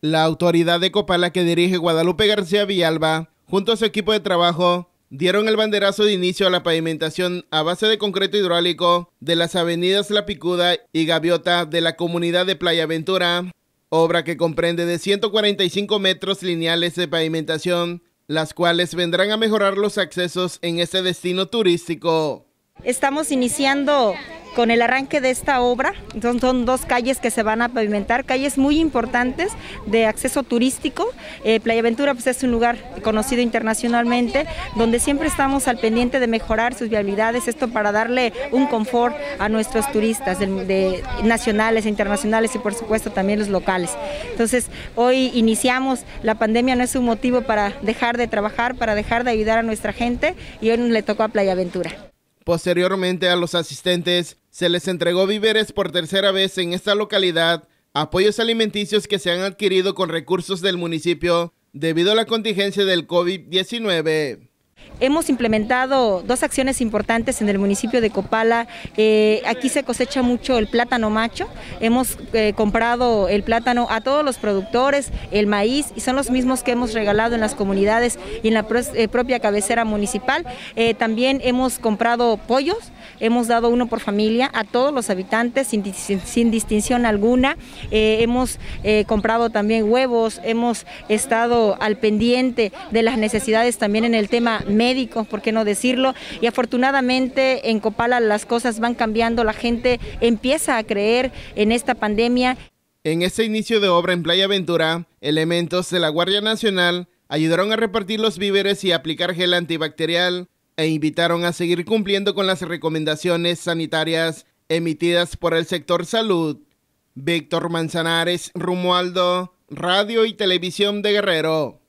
la autoridad de Copala que dirige Guadalupe García Villalba, junto a su equipo de trabajo, dieron el banderazo de inicio a la pavimentación a base de concreto hidráulico de las avenidas La Picuda y Gaviota de la comunidad de Playa Ventura, obra que comprende de 145 metros lineales de pavimentación, las cuales vendrán a mejorar los accesos en este destino turístico. Estamos iniciando con el arranque de esta obra. Son, dos calles que se van a pavimentar, calles muy importantes de acceso turístico. Eh, Playa Ventura pues, es un lugar conocido internacionalmente, donde siempre estamos al pendiente de mejorar sus viabilidades, esto para darle un confort a nuestros turistas de, de, nacionales, e internacionales y por supuesto también los locales. Entonces, hoy iniciamos, la pandemia no es un motivo para dejar de trabajar, para dejar de ayudar a nuestra gente y hoy le tocó a Playa Ventura. Posteriormente a los asistentes se les entregó víveres por tercera vez en esta localidad, apoyos alimenticios que se han adquirido con recursos del municipio debido a la contingencia del COVID-19. Hemos implementado dos acciones importantes en el municipio de Copala. Eh, aquí se cosecha mucho el plátano macho. Hemos eh, comprado el plátano a todos los productores, el maíz, y son los mismos que hemos regalado en las comunidades y en la eh, propia cabecera municipal. también hemos comprado pollos, hemos dado uno por familia a todos los habitantes sin, sin distinción alguna. hemos comprado también huevos, hemos estado al pendiente de las necesidades también en el tema médicos, por qué no decirlo, y afortunadamente en Copala las cosas van cambiando, la gente empieza a creer en esta pandemia. En este inicio de obra en Playa Ventura, elementos de la Guardia Nacional ayudaron a repartir los víveres y aplicar gel antibacterial e invitaron a seguir cumpliendo con las recomendaciones sanitarias emitidas por el sector salud. Víctor Manzanares, Rumualdo, Radio y Televisión de Guerrero.